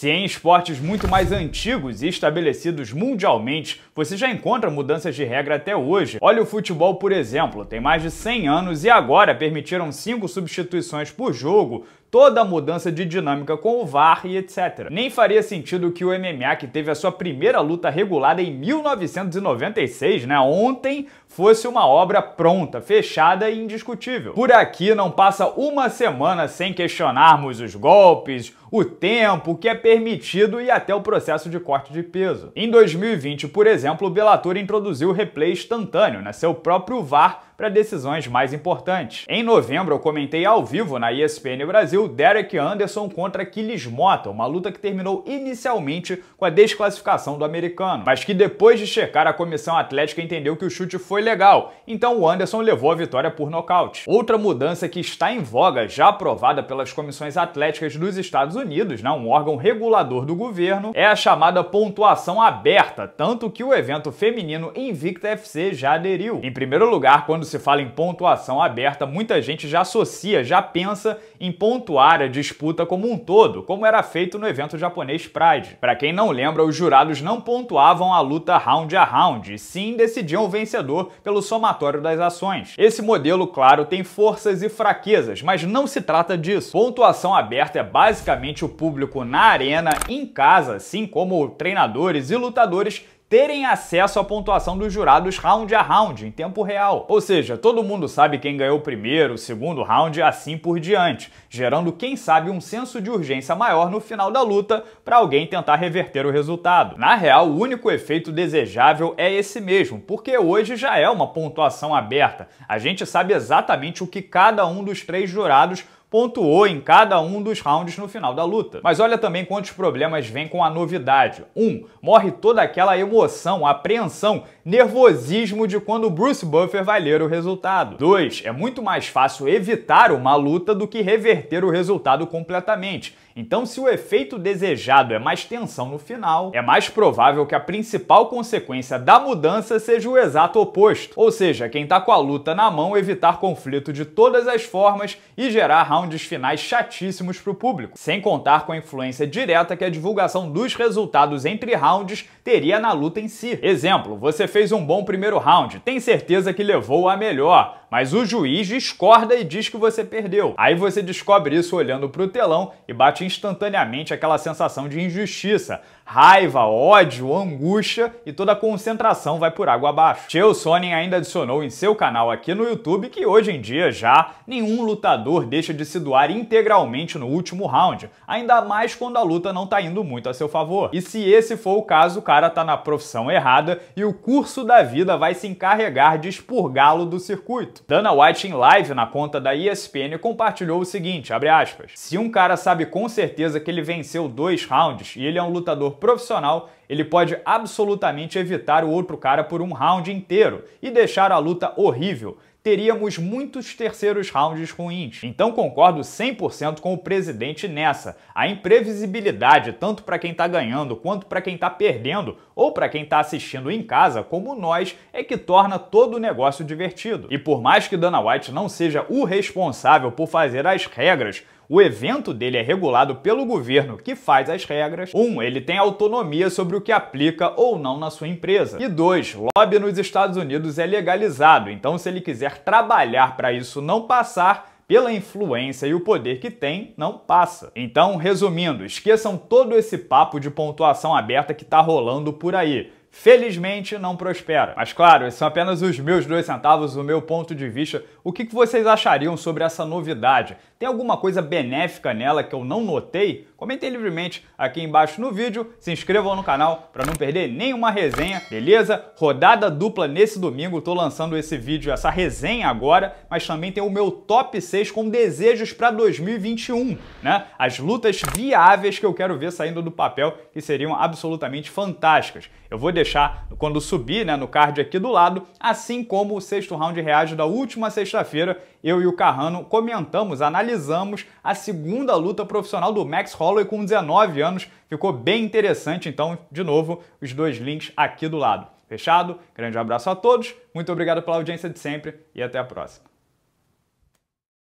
Se é em esportes muito mais antigos e estabelecidos mundialmente você já encontra mudanças de regra até hoje, olha o futebol, por exemplo, tem mais de 100 anos e agora permitiram 5 substituições por jogo toda a mudança de dinâmica com o VAR e etc. Nem faria sentido que o MMA, que teve a sua primeira luta regulada em 1996, né, ontem, fosse uma obra pronta, fechada e indiscutível. Por aqui não passa uma semana sem questionarmos os golpes, o tempo que é permitido e até o processo de corte de peso. Em 2020, por exemplo, o Bellator introduziu o replay instantâneo, né, seu próprio VAR para decisões mais importantes. Em novembro, eu comentei ao vivo na ESPN Brasil Derek Anderson contra Kilis Mota, uma luta que terminou inicialmente com a desclassificação do americano, mas que depois de checar a comissão atlética entendeu que o chute foi legal, então o Anderson levou a vitória por nocaute. Outra mudança que está em voga, já aprovada pelas comissões atléticas dos Estados Unidos, né, um órgão regulador do governo, é a chamada pontuação aberta, tanto que o evento feminino Invicta FC já aderiu. Em primeiro lugar, quando se fala em pontuação aberta, muita gente já associa, já pensa em pontuar a disputa como um todo, como era feito no evento japonês Pride. Para quem não lembra, os jurados não pontuavam a luta round a round, sim decidiam o vencedor pelo somatório das ações. Esse modelo, claro, tem forças e fraquezas, mas não se trata disso. Pontuação aberta é basicamente o público na arena, em casa, assim como treinadores e lutadores terem acesso à pontuação dos jurados round a round, em tempo real. Ou seja, todo mundo sabe quem ganhou o primeiro, o segundo round e assim por diante, gerando, quem sabe, um senso de urgência maior no final da luta para alguém tentar reverter o resultado. Na real, o único efeito desejável é esse mesmo, porque hoje já é uma pontuação aberta. A gente sabe exatamente o que cada um dos três jurados pontuou em cada um dos rounds no final da luta. Mas olha também quantos problemas vêm com a novidade. 1. Um, morre toda aquela emoção, apreensão, nervosismo de quando Bruce Buffer vai ler o resultado. 2. É muito mais fácil evitar uma luta do que reverter o resultado completamente. Então, se o efeito desejado é mais tensão no final, é mais provável que a principal consequência da mudança seja o exato oposto. Ou seja, quem tá com a luta na mão evitar conflito de todas as formas e gerar rounds rounds finais chatíssimos para o público, sem contar com a influência direta que a divulgação dos resultados entre rounds teria na luta em si. Exemplo, você fez um bom primeiro round, tem certeza que levou a melhor mas o juiz discorda e diz que você perdeu. Aí você descobre isso olhando pro telão e bate instantaneamente aquela sensação de injustiça. Raiva, ódio, angústia e toda a concentração vai por água abaixo. Chael Sonnen ainda adicionou em seu canal aqui no YouTube que hoje em dia já nenhum lutador deixa de se doar integralmente no último round, ainda mais quando a luta não tá indo muito a seu favor. E se esse for o caso, o cara tá na profissão errada e o curso da vida vai se encarregar de expurgá-lo do circuito. Dana White em live na conta da ESPN compartilhou o seguinte, aspas, se um cara sabe com certeza que ele venceu dois rounds e ele é um lutador profissional, ele pode absolutamente evitar o outro cara por um round inteiro e deixar a luta horrível. Teríamos muitos terceiros rounds ruins. Então concordo 100% com o presidente nessa. A imprevisibilidade, tanto para quem está ganhando quanto para quem está perdendo, ou para quem está assistindo em casa, como nós, é que torna todo o negócio divertido. E por mais que Dana White não seja o responsável por fazer as regras, o evento dele é regulado pelo governo, que faz as regras. Um, ele tem autonomia sobre o que aplica ou não na sua empresa. E dois, lobby nos Estados Unidos é legalizado, então se ele quiser trabalhar para isso não passar, pela influência e o poder que tem, não passa. Então, resumindo, esqueçam todo esse papo de pontuação aberta que tá rolando por aí felizmente não prospera. Mas claro, esses são apenas os meus dois centavos, o meu ponto de vista. O que vocês achariam sobre essa novidade? Tem alguma coisa benéfica nela que eu não notei? Comentem livremente aqui embaixo no vídeo, se inscrevam no canal para não perder nenhuma resenha, beleza? Rodada dupla nesse domingo, estou lançando esse vídeo, essa resenha agora, mas também tem o meu top 6 com desejos para 2021, né? As lutas viáveis que eu quero ver saindo do papel, que seriam absolutamente fantásticas. Eu vou deixar quando subir, né, no card aqui do lado, assim como o sexto round reage da última sexta-feira, eu e o Carrano comentamos, analisamos a segunda luta profissional do Max Holloway solo e com 19 anos ficou bem interessante. Então, de novo, os dois links aqui do lado. Fechado? Grande abraço a todos, muito obrigado pela audiência de sempre e até a próxima.